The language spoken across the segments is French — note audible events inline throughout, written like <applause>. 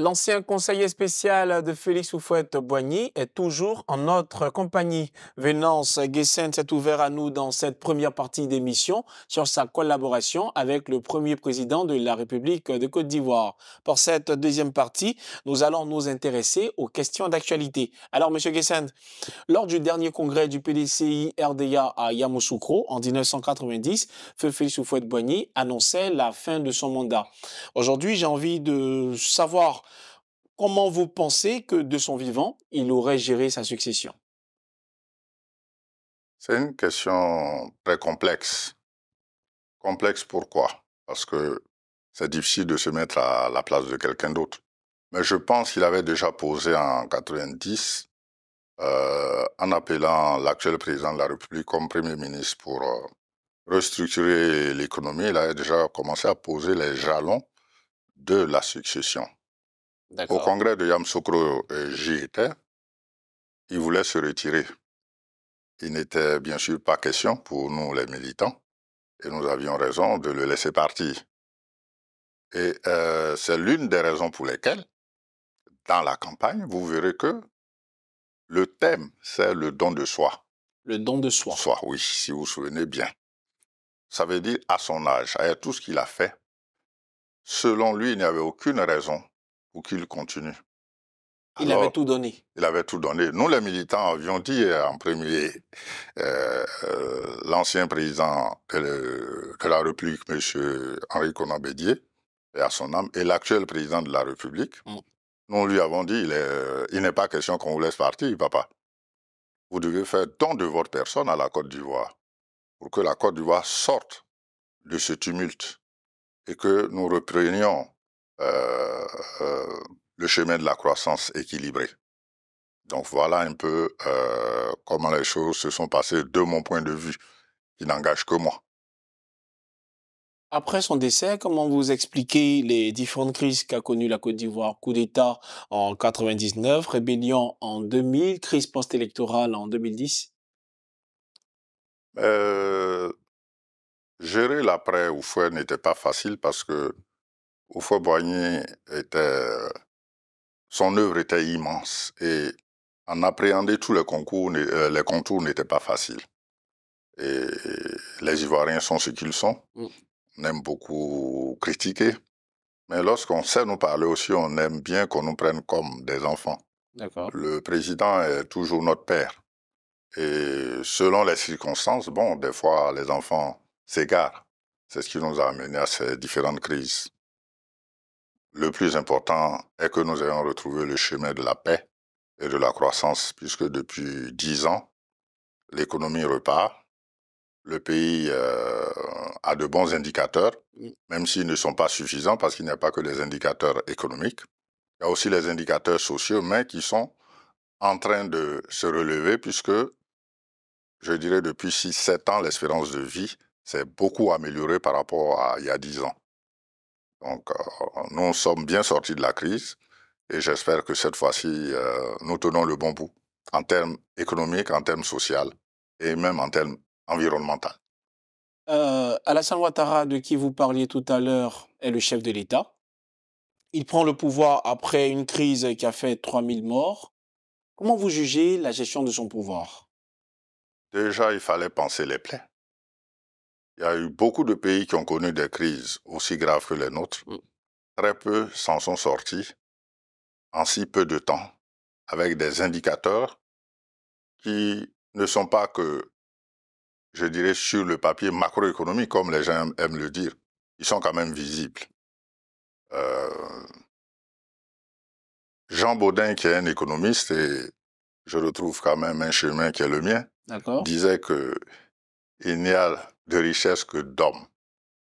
L'ancien conseiller spécial de Félix Houphouët-Boigny est toujours en notre compagnie. Vénance Guessens s'est ouvert à nous dans cette première partie d'émission sur sa collaboration avec le premier président de la République de Côte d'Ivoire. Pour cette deuxième partie, nous allons nous intéresser aux questions d'actualité. Alors, Monsieur Guessens, lors du dernier congrès du PDCI RDA à Yamoussoukro en 1990, Félix Houphouët-Boigny annonçait la fin de son mandat. Aujourd'hui, j'ai envie de savoir Comment vous pensez que de son vivant, il aurait géré sa succession C'est une question très complexe. Complexe pourquoi Parce que c'est difficile de se mettre à la place de quelqu'un d'autre. Mais je pense qu'il avait déjà posé en 1990, euh, en appelant l'actuel président de la République comme Premier ministre pour euh, restructurer l'économie. Il avait déjà commencé à poser les jalons de la succession. Au congrès de Yamsoukro, j'y étais. Il voulait se retirer. Il n'était bien sûr pas question pour nous, les militants, et nous avions raison de le laisser partir. Et euh, c'est l'une des raisons pour lesquelles, dans la campagne, vous verrez que le thème, c'est le don de soi. Le don de soi. Soi, oui, si vous vous souvenez bien. Ça veut dire à son âge, à tout ce qu'il a fait. Selon lui, il n'y avait aucune raison qu'il continue. Il avait tout donné. Il avait tout donné. Nous, les militants, avions dit en premier, euh, euh, l'ancien président de, la République, M. Henri Conan et à son âme, et l'actuel président de la République, mm. nous lui avons dit, il, il n'est pas question qu'on vous laisse partir, papa. Vous devez faire tant de votre personne à la Côte d'Ivoire pour que la Côte d'Ivoire sorte de ce tumulte et que nous reprenions euh, euh, le chemin de la croissance équilibrée. Donc voilà un peu euh, comment les choses se sont passées de mon point de vue, qui n'engage que moi. Après son décès, comment vous expliquez les différentes crises qu'a connues la Côte d'Ivoire Coup d'État en 1999, rébellion en 2000, crise post-électorale en 2010 Gérer l'après ou n'était pas facile parce que Oufo Boigny était. Euh, son œuvre était immense et en appréhender tous les, concours, euh, les contours n'était pas facile. Et les Ivoiriens sont ce qu'ils sont. Mmh. On aime beaucoup critiquer. Mais lorsqu'on sait nous parler aussi, on aime bien qu'on nous prenne comme des enfants. Le président est toujours notre père. Et selon les circonstances, bon, des fois, les enfants s'égarent. C'est ce qui nous a amené à ces différentes crises. Le plus important est que nous ayons retrouvé le chemin de la paix et de la croissance, puisque depuis dix ans, l'économie repart, le pays euh, a de bons indicateurs, même s'ils ne sont pas suffisants, parce qu'il n'y a pas que les indicateurs économiques, il y a aussi les indicateurs sociaux, mais qui sont en train de se relever, puisque, je dirais, depuis 6-7 ans, l'espérance de vie s'est beaucoup améliorée par rapport à il y a dix ans. Donc, euh, nous sommes bien sortis de la crise et j'espère que cette fois-ci, euh, nous tenons le bon bout en termes économiques, en termes sociaux et même en termes environnementaux. Euh, Alassane Ouattara, de qui vous parliez tout à l'heure, est le chef de l'État. Il prend le pouvoir après une crise qui a fait 3000 morts. Comment vous jugez la gestion de son pouvoir Déjà, il fallait penser les plaies. Il y a eu beaucoup de pays qui ont connu des crises aussi graves que les nôtres. Mm. Très peu s'en sont sortis en si peu de temps, avec des indicateurs qui ne sont pas que, je dirais, sur le papier macroéconomique, comme les gens aiment le dire. Ils sont quand même visibles. Euh, Jean Baudin, qui est un économiste, et je retrouve quand même un chemin qui est le mien, disait que il n'y a de richesse que d'hommes.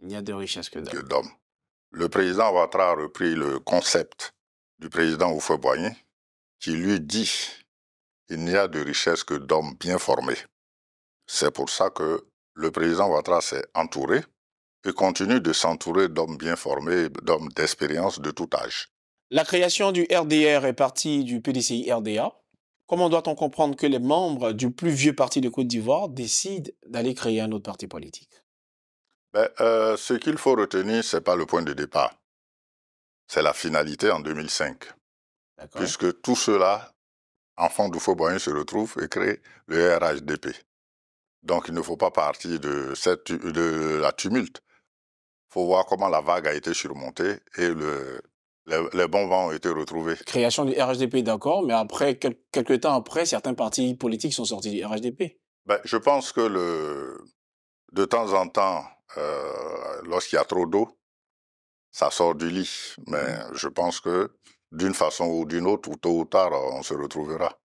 Il n'y a de richesse que d'hommes. Le président Ouattara a repris le concept du président Oufeboyen qui lui dit il n'y a de richesse que d'hommes bien formés. C'est pour ça que le président Ouattara s'est entouré et continue de s'entourer d'hommes bien formés, d'hommes d'expérience de tout âge. La création du RDR est partie du PDCI RDA, Comment doit-on comprendre que les membres du plus vieux parti de Côte d'Ivoire décident d'aller créer un autre parti politique ben, euh, Ce qu'il faut retenir, ce n'est pas le point de départ. C'est la finalité en 2005. Puisque tout cela, enfants du Boyen se retrouve et crée le RHDP. Donc il ne faut pas partir de, cette, de la tumulte. Il faut voir comment la vague a été surmontée et le les bons vents ont été retrouvés. Création du RHDP, d'accord, mais après, quelques temps après, certains partis politiques sont sortis du RHDP. Ben, je pense que le, de temps en temps, euh, lorsqu'il y a trop d'eau, ça sort du lit. Mais mmh. je pense que d'une façon ou d'une autre, tôt ou tard, on se retrouvera.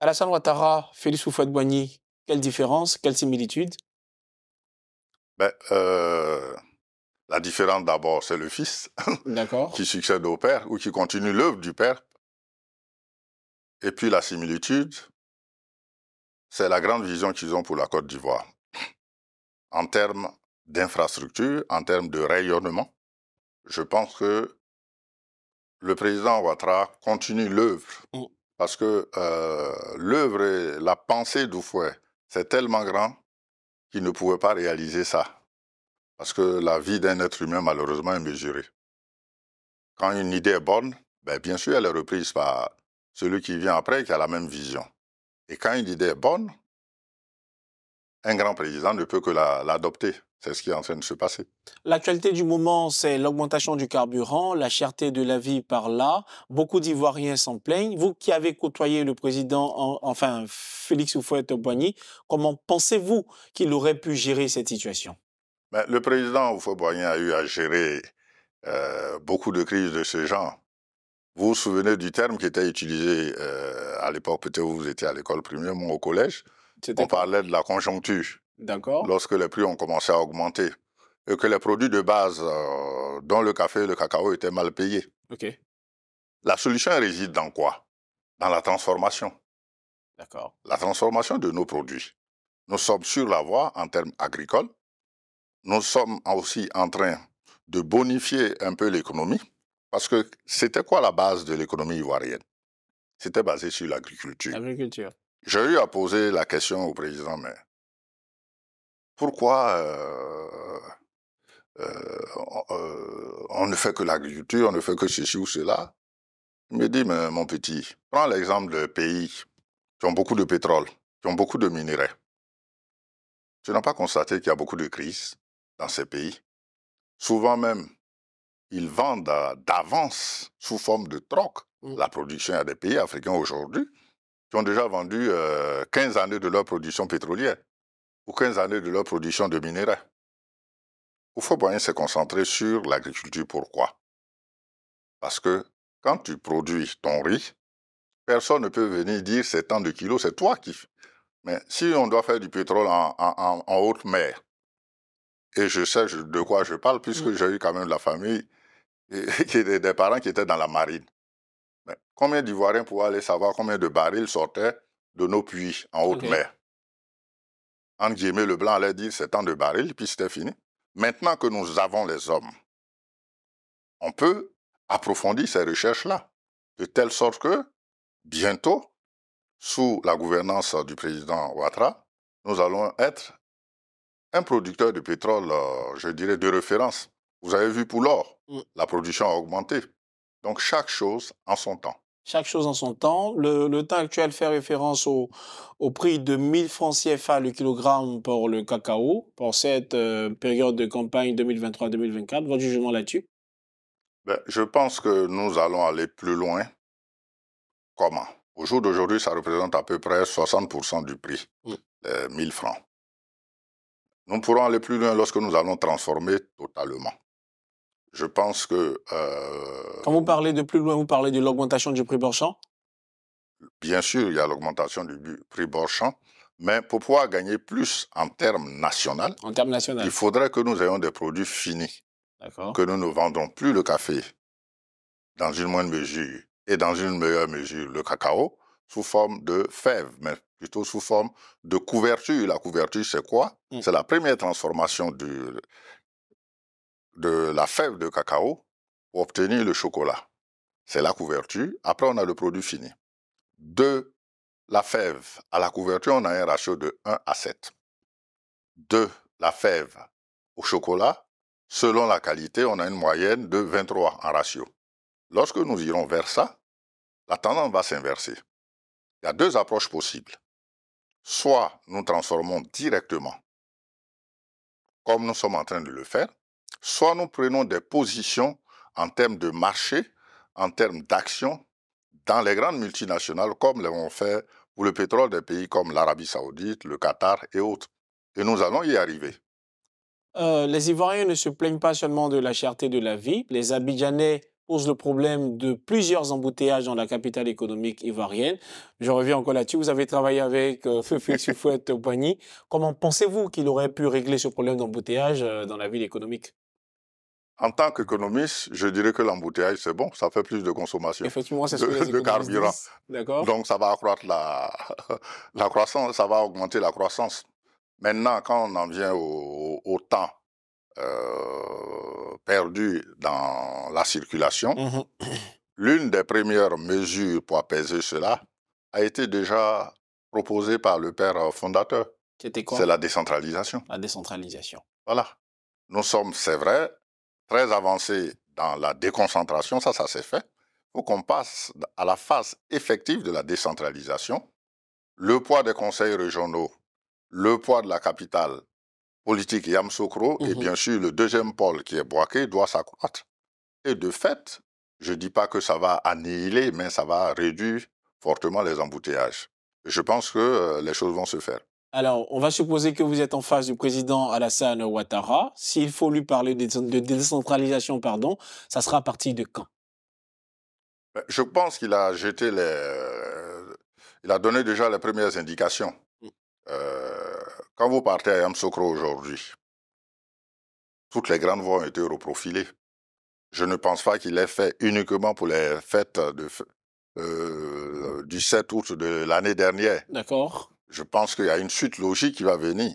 Alassane Ouattara, Félix Oufouette-Boigny, quelle différence, quelle similitude ben, euh, la différence d'abord, c'est le fils <laughs> qui succède au père ou qui continue l'œuvre du père. Et puis la similitude, c'est la grande vision qu'ils ont pour la Côte d'Ivoire en termes d'infrastructure, en termes de rayonnement. Je pense que le président Ouattara continue l'œuvre mm. parce que euh, l'œuvre et la pensée fouet, c'est tellement grand qu'il ne pouvait pas réaliser ça parce que la vie d'un être humain, malheureusement, est mesurée. Quand une idée est bonne, ben, bien sûr, elle est reprise par celui qui vient après qui a la même vision. Et quand une idée est bonne, un grand président ne peut que l'adopter. c'est ce qui est en train de se passer. L'actualité du moment, c'est l'augmentation du carburant, la cherté de la vie par là. Beaucoup d'Ivoiriens s'en plaignent. Vous qui avez côtoyé le président, enfin Félix oufouette boigny comment pensez-vous qu'il aurait pu gérer cette situation ben, le président oufo boigny a eu à gérer euh, beaucoup de crises de ce genre. Vous vous souvenez du terme qui était utilisé euh, à l'époque, peut-être vous étiez à l'école primaire, moi au collège. On parlait de la conjoncture. D'accord. Lorsque les prix ont commencé à augmenter et que les produits de base, euh, dont le café et le cacao, étaient mal payés. OK. La solution réside dans quoi Dans la transformation. D'accord. La transformation de nos produits. Nous sommes sur la voie, en termes agricoles, nous sommes aussi en train de bonifier un peu l'économie, parce que c'était quoi la base de l'économie ivoirienne C'était basé sur l'agriculture. J'ai eu à poser la question au président, mais pourquoi euh, euh, on ne fait que l'agriculture, on ne fait que ceci ou cela Il me dit, mon petit, prends l'exemple de pays qui ont beaucoup de pétrole, qui ont beaucoup de minerais. Tu n'as pas constaté qu'il y a beaucoup de crises dans ces pays. Souvent même, ils vendent d'avance, sous forme de troc, mmh. la production à des pays africains aujourd'hui qui ont déjà vendu 15 euh, années de leur production pétrolière ou 15 années de leur production de minerais. faut bien se concentrer sur l'agriculture. Pourquoi Parce que quand tu produis ton riz, personne ne peut venir dire c'est tant de kilos, c'est toi qui. Mais si on doit faire du pétrole en haute mer, et je sais de quoi je parle, puisque mmh. j'ai eu quand même de la famille, et, <laughs> des parents qui étaient dans la marine. Mais combien d'Ivoiriens pouvaient aller savoir combien de barils sortaient de nos puits en haute mer En guillemets, le blanc allait dire c'est tant de barils, puis c'était fini. Maintenant que nous avons les hommes, on peut approfondir ces recherches-là, de telle sorte que, bientôt, sous la gouvernance du président Ouattara, nous allons être un producteur de pétrole, euh, je dirais, de référence. Vous avez vu pour l'or, mm. la production a augmenté. Donc chaque chose en son temps. Chaque chose en son temps. Le, temps actuel fait référence au, prix de 1000 francs CFA le kilogramme pour le cacao, pour cette euh, période de campagne 2023-2024. Votre jugement là-dessus ben, Je pense que nous allons aller plus loin. Comment Au jour d'aujourd'hui, ça représente à peu près 60% du prix, 1000 mm. francs. Nous pourrons aller plus loin lorsque nous allons transformer totalement. Je pense que... Euh, Quand vous parlez de plus loin, vous parlez de l'augmentation du prix bord Bien sûr, il y a l'augmentation du prix bord mais pour pouvoir gagner plus en termes nationaux, en termes nationaux. il faudrait que nous ayons des produits finis, que nous ne vendons plus le café dans une moindre mesure et dans une meilleure mesure le cacao sous forme de fèves, plutôt sous forme de couverture. La couverture, c'est quoi mmh. C'est la première transformation de, de la fève de cacao pour obtenir le chocolat. C'est la couverture. Après, on a le produit fini. De la fève à la couverture, on a un ratio de 1 à 7. De la fève au chocolat, selon la qualité, on a une moyenne de 23 en ratio. Lorsque nous irons vers ça, la tendance va s'inverser. Il y a deux approches possibles. Soit nous transformons directement, comme nous sommes en train de le faire, soit nous prenons des positions en termes de marché, en termes d'action, dans les grandes multinationales, comme l'avons fait pour le pétrole des pays comme l'Arabie saoudite, le Qatar et autres. Et nous allons y arriver. Euh, les Ivoiriens ne se plaignent pas seulement de la cherté de la vie. Les Abidjanais pose le problème de plusieurs embouteillages dans la capitale économique ivoirienne. Je reviens encore là-dessus. Vous avez travaillé avec euh, Feu Opani. <laughs> Pagny. Comment pensez-vous qu'il aurait pu régler ce problème d'embouteillage euh, dans la ville économique en tant qu'économiste, je dirais que l'embouteillage, c'est bon, ça fait plus de consommation de, carburant. Donc, ça va accroître la, <laughs> la croissance, ça va augmenter la croissance. Maintenant, quand on en vient au, au temps euh, perdu dans la circulation, mmh l'une des premières mesures pour apaiser cela a été déjà proposée par le père euh, fondateur. C'était quoi C'est la décentralisation. La décentralisation. Voilà. Nous sommes, c'est vrai, très avancés dans la déconcentration, ça, ça s'est fait. Il faut qu'on passe à la phase effective de la décentralisation. Le poids des conseils régionaux, le poids de la capitale politique Yam mmh. et mhm. bien sûr le deuxième pôle qui est Boaké doit s'accroître. Et de fait, je ne dis pas que ça va annihiler, mais ça va réduire fortement les embouteillages. Je pense que euh, les choses vont se faire. Alors, on va supposer que vous êtes en face du président Alassane Ouattara. S'il faut lui parler de, décentralisation, pardon, ça sera à partir de quand euh, Je pense qu'il a jeté les... Euh, il a donné déjà les premières indications. Mm. Euh, quand vous partez à Yamsoukro aujourd'hui, toutes les grandes voies ont été reprofilées. Je ne pense pas qu'il ait fait uniquement pour les fêtes euh, du 7 août de l'année dernière. D'accord. Je pense qu'il y a une suite logique qui va venir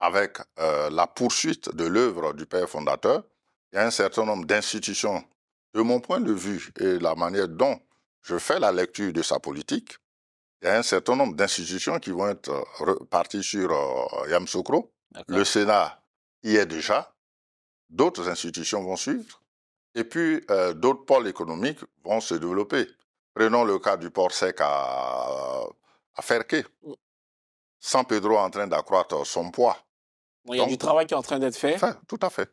avec euh, la poursuite de l'œuvre du père fondateur. Il y a un certain nombre d'institutions. De mon point de vue et la manière dont je fais la lecture de sa politique, il y a un certain nombre d'institutions qui vont être euh, reparties sur euh, Yamsoukro. Le Sénat y est déjà. D'autres institutions vont suivre. Et puis, euh, d'autres pôles économiques vont se développer. Prenons le cas du port sec à, Ferqué. Mm. San Pedro est en train d'accroître son poids. il y a du travail qui est en train d'être fait. Tout à fait.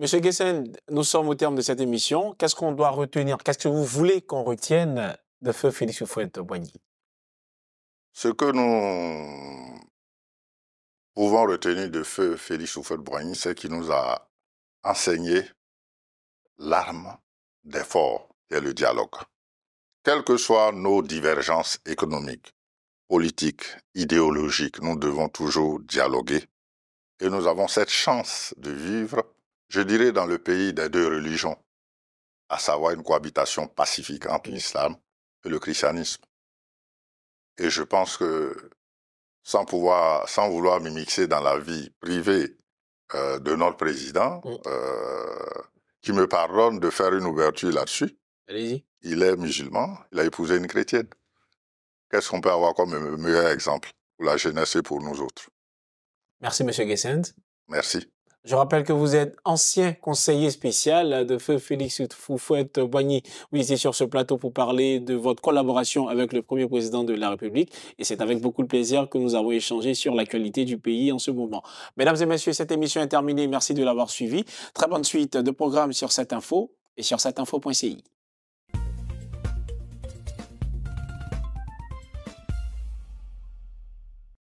Monsieur Gessen, nous sommes au terme de cette émission. Qu'est-ce qu'on doit retenir Qu'est-ce que vous voulez qu'on retienne de Feu Félix Fouette boigny ce que nous pouvons retenir de feu Félix Houphouët-Boigny, c'est qu'il nous a enseigné l'arme d'effort et le dialogue. Quelles que soient nos divergences économiques, politiques, idéologiques, nous devons toujours dialoguer. Et nous avons cette chance de vivre, je dirais, dans le pays des deux religions, à savoir une cohabitation pacifique entre l'islam et le christianisme. Et je pense que sans pouvoir, sans vouloir me mixer dans la vie privée euh, de notre président, mmh. euh, qui me pardonne de faire une ouverture là-dessus. Allez-y. Il est musulman, il a épousé une chrétienne. Qu'est-ce qu'on peut avoir comme meilleur exemple pour la jeunesse et pour nous autres Merci, M. Gessend. Merci. Je rappelle que vous êtes ancien conseiller spécial de feu Félix Foufouette-Boigny. Euh, oui, étiez sur ce plateau pour parler de votre collaboration avec le premier président de la République. Et c'est avec beaucoup de plaisir que nous avons échangé sur la qualité du pays en ce moment. Mesdames et messieurs, cette émission est terminée. Merci de l'avoir suivi. Très bonne suite de programme sur cette info et sur cetteinfo.ci.